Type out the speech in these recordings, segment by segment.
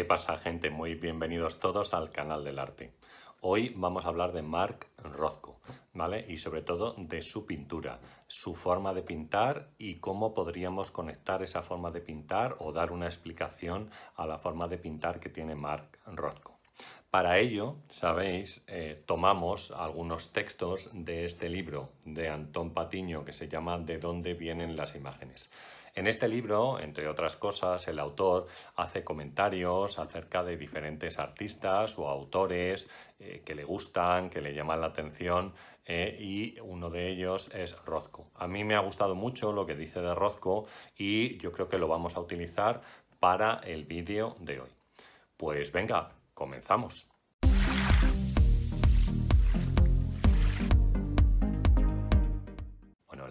¿Qué pasa gente? Muy bienvenidos todos al canal del arte. Hoy vamos a hablar de Mark Rothko, Y sobre todo de su pintura, su forma de pintar y cómo podríamos conectar esa forma de pintar o dar una explicación a la forma de pintar que tiene Mark Rothko. Para ello, sabéis, eh, tomamos algunos textos de este libro de Antón Patiño que se llama De dónde vienen las imágenes. En este libro, entre otras cosas, el autor hace comentarios acerca de diferentes artistas o autores eh, que le gustan, que le llaman la atención eh, y uno de ellos es Rozco. A mí me ha gustado mucho lo que dice de Rozco y yo creo que lo vamos a utilizar para el vídeo de hoy. Pues venga, comenzamos.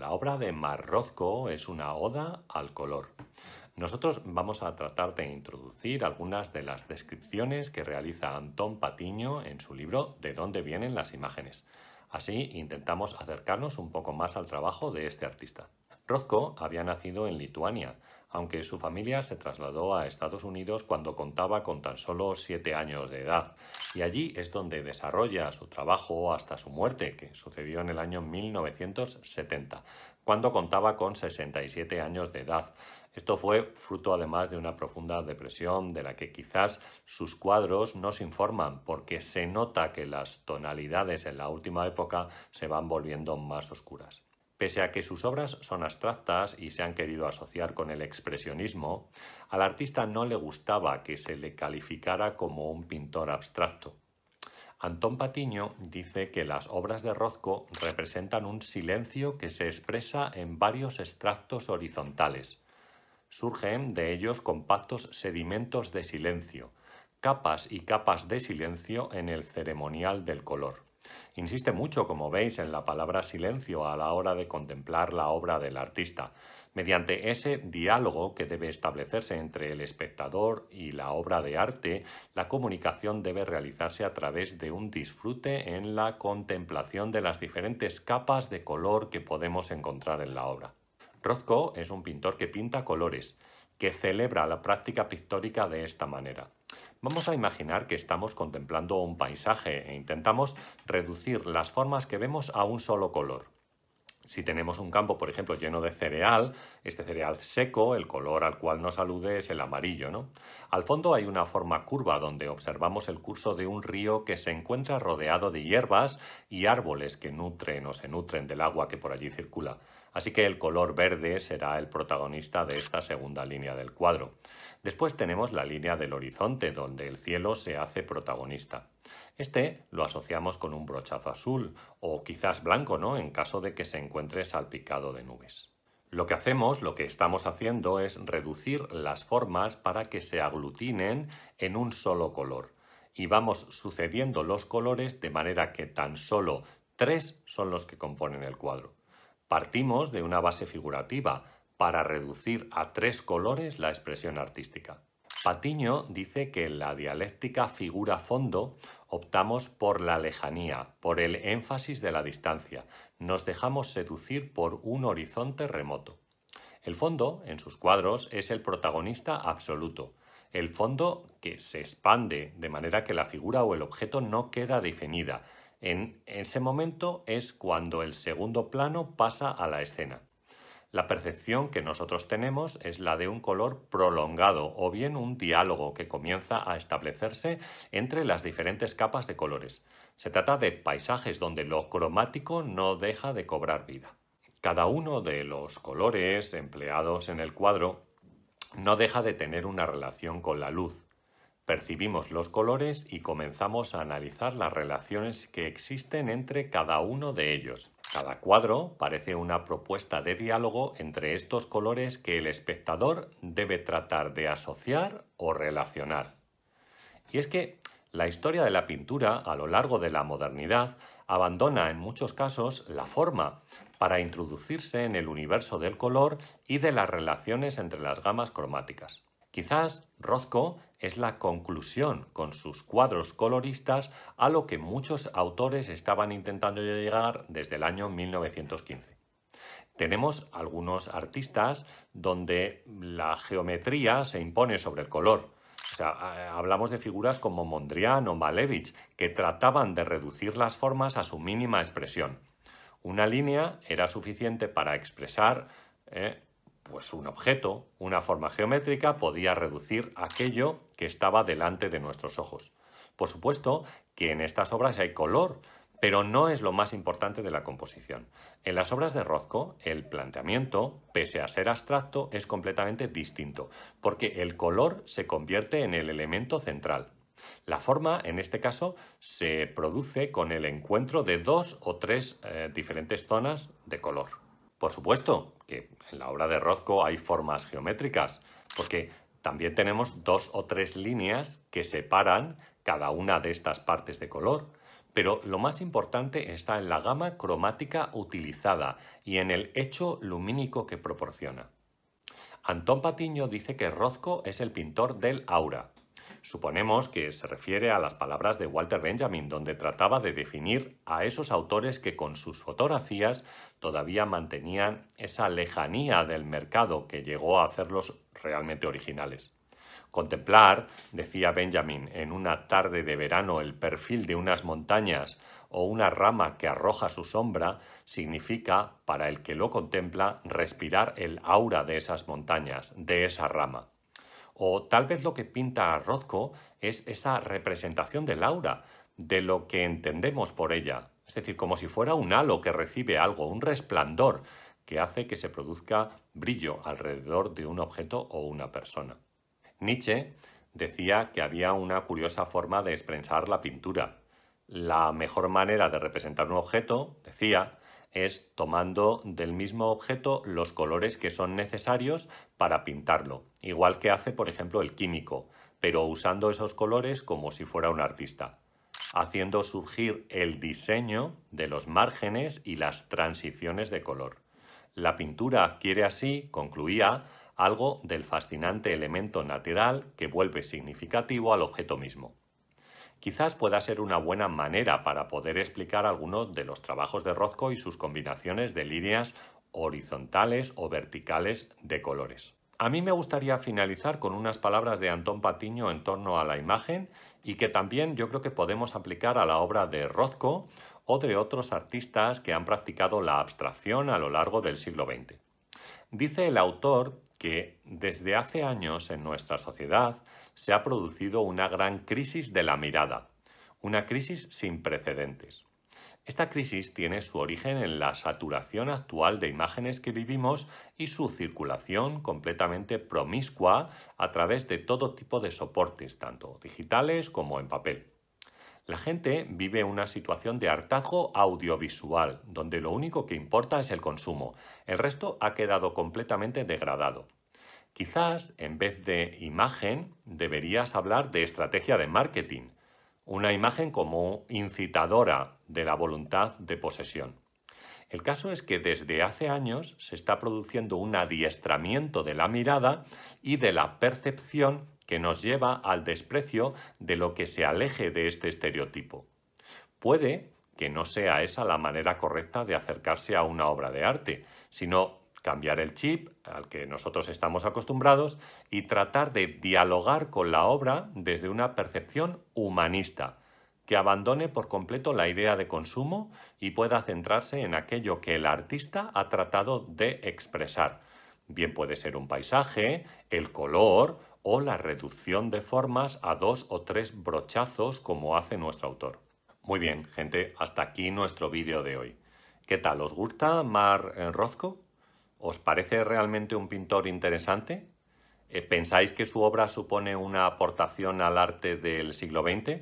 La obra de Marrozco es una oda al color. Nosotros vamos a tratar de introducir algunas de las descripciones que realiza Antón Patiño en su libro De dónde vienen las imágenes. Así intentamos acercarnos un poco más al trabajo de este artista. Rozco había nacido en Lituania, aunque su familia se trasladó a Estados Unidos cuando contaba con tan solo 7 años de edad, y allí es donde desarrolla su trabajo hasta su muerte, que sucedió en el año 1970, cuando contaba con 67 años de edad. Esto fue fruto además de una profunda depresión de la que quizás sus cuadros nos informan, porque se nota que las tonalidades en la última época se van volviendo más oscuras. Pese a que sus obras son abstractas y se han querido asociar con el expresionismo, al artista no le gustaba que se le calificara como un pintor abstracto. Antón Patiño dice que las obras de Rozco representan un silencio que se expresa en varios extractos horizontales. Surgen de ellos compactos sedimentos de silencio, capas y capas de silencio en el ceremonial del color. Insiste mucho, como veis, en la palabra silencio a la hora de contemplar la obra del artista, mediante ese diálogo que debe establecerse entre el espectador y la obra de arte, la comunicación debe realizarse a través de un disfrute en la contemplación de las diferentes capas de color que podemos encontrar en la obra. Rothko es un pintor que pinta colores, que celebra la práctica pictórica de esta manera. Vamos a imaginar que estamos contemplando un paisaje e intentamos reducir las formas que vemos a un solo color. Si tenemos un campo, por ejemplo, lleno de cereal, este cereal seco, el color al cual nos alude es el amarillo, ¿no? Al fondo hay una forma curva donde observamos el curso de un río que se encuentra rodeado de hierbas y árboles que nutren o se nutren del agua que por allí circula. Así que el color verde será el protagonista de esta segunda línea del cuadro. Después tenemos la línea del horizonte, donde el cielo se hace protagonista. Este lo asociamos con un brochazo azul o quizás blanco, ¿no? En caso de que se encuentre salpicado de nubes. Lo que hacemos, lo que estamos haciendo es reducir las formas para que se aglutinen en un solo color. Y vamos sucediendo los colores de manera que tan solo tres son los que componen el cuadro. Partimos de una base figurativa para reducir a tres colores la expresión artística. Patiño dice que en la dialéctica figura-fondo optamos por la lejanía, por el énfasis de la distancia, nos dejamos seducir por un horizonte remoto. El fondo, en sus cuadros, es el protagonista absoluto, el fondo que se expande de manera que la figura o el objeto no queda definida. En ese momento es cuando el segundo plano pasa a la escena. La percepción que nosotros tenemos es la de un color prolongado o bien un diálogo que comienza a establecerse entre las diferentes capas de colores. Se trata de paisajes donde lo cromático no deja de cobrar vida. Cada uno de los colores empleados en el cuadro no deja de tener una relación con la luz. Percibimos los colores y comenzamos a analizar las relaciones que existen entre cada uno de ellos. Cada cuadro parece una propuesta de diálogo entre estos colores que el espectador debe tratar de asociar o relacionar. Y es que la historia de la pintura a lo largo de la modernidad abandona en muchos casos la forma para introducirse en el universo del color y de las relaciones entre las gamas cromáticas. Quizás Rozco es la conclusión con sus cuadros coloristas a lo que muchos autores estaban intentando llegar desde el año 1915. Tenemos algunos artistas donde la geometría se impone sobre el color. Eh, hablamos de figuras como Mondrian o Malevich, que trataban de reducir las formas a su mínima expresión. Una línea era suficiente para expresar eh, pues un objeto, una forma geométrica podía reducir aquello que estaba delante de nuestros ojos. Por supuesto que en estas obras hay color, pero no es lo más importante de la composición. En las obras de Rozco, el planteamiento, pese a ser abstracto, es completamente distinto, porque el color se convierte en el elemento central. La forma, en este caso, se produce con el encuentro de dos o tres eh, diferentes zonas de color. Por supuesto que en la obra de Rozco hay formas geométricas, porque también tenemos dos o tres líneas que separan cada una de estas partes de color, pero lo más importante está en la gama cromática utilizada y en el hecho lumínico que proporciona. Antón Patiño dice que Rozco es el pintor del aura, Suponemos que se refiere a las palabras de Walter Benjamin, donde trataba de definir a esos autores que con sus fotografías todavía mantenían esa lejanía del mercado que llegó a hacerlos realmente originales. Contemplar, decía Benjamin, en una tarde de verano el perfil de unas montañas o una rama que arroja su sombra significa, para el que lo contempla, respirar el aura de esas montañas, de esa rama. O tal vez lo que pinta Rothko es esa representación de Laura, de lo que entendemos por ella. Es decir, como si fuera un halo que recibe algo, un resplandor que hace que se produzca brillo alrededor de un objeto o una persona. Nietzsche decía que había una curiosa forma de expresar la pintura. La mejor manera de representar un objeto, decía, es tomando del mismo objeto los colores que son necesarios para pintarlo, igual que hace por ejemplo el químico, pero usando esos colores como si fuera un artista, haciendo surgir el diseño de los márgenes y las transiciones de color. La pintura adquiere así, concluía, algo del fascinante elemento natural que vuelve significativo al objeto mismo quizás pueda ser una buena manera para poder explicar algunos de los trabajos de Rothko y sus combinaciones de líneas horizontales o verticales de colores. A mí me gustaría finalizar con unas palabras de Antón Patiño en torno a la imagen y que también yo creo que podemos aplicar a la obra de Rozco o de otros artistas que han practicado la abstracción a lo largo del siglo XX. Dice el autor que desde hace años en nuestra sociedad se ha producido una gran crisis de la mirada, una crisis sin precedentes. Esta crisis tiene su origen en la saturación actual de imágenes que vivimos y su circulación completamente promiscua a través de todo tipo de soportes, tanto digitales como en papel. La gente vive una situación de hartazgo audiovisual, donde lo único que importa es el consumo. El resto ha quedado completamente degradado. Quizás en vez de imagen deberías hablar de estrategia de marketing, una imagen como incitadora de la voluntad de posesión. El caso es que desde hace años se está produciendo un adiestramiento de la mirada y de la percepción que nos lleva al desprecio de lo que se aleje de este estereotipo. Puede que no sea esa la manera correcta de acercarse a una obra de arte, sino cambiar el chip al que nosotros estamos acostumbrados y tratar de dialogar con la obra desde una percepción humanista, que abandone por completo la idea de consumo y pueda centrarse en aquello que el artista ha tratado de expresar. Bien puede ser un paisaje, el color o la reducción de formas a dos o tres brochazos como hace nuestro autor. Muy bien, gente, hasta aquí nuestro vídeo de hoy. ¿Qué tal? ¿Os gusta Mar eh, Rozco? ¿Os parece realmente un pintor interesante? Eh, ¿Pensáis que su obra supone una aportación al arte del siglo XX?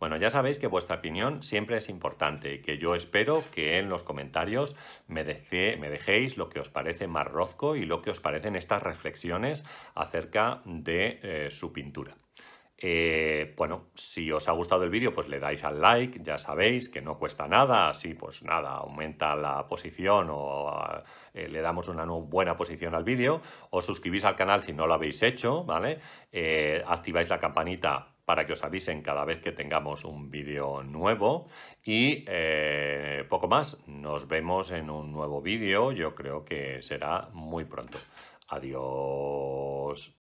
Bueno, ya sabéis que vuestra opinión siempre es importante y que yo espero que en los comentarios me, dejéis lo que os parece más rozco y lo que os parecen estas reflexiones acerca de eh, su pintura. Eh, bueno, si os ha gustado el vídeo, pues le dais al like, ya sabéis que no cuesta nada, así pues nada, aumenta la posición o eh, le damos una buena posición al vídeo, os suscribís al canal si no lo habéis hecho, ¿vale? Eh, activáis la campanita para que os avisen cada vez que tengamos un vídeo nuevo y poco más, nos vemos en un nuevo vídeo, yo creo que será muy pronto. Adiós.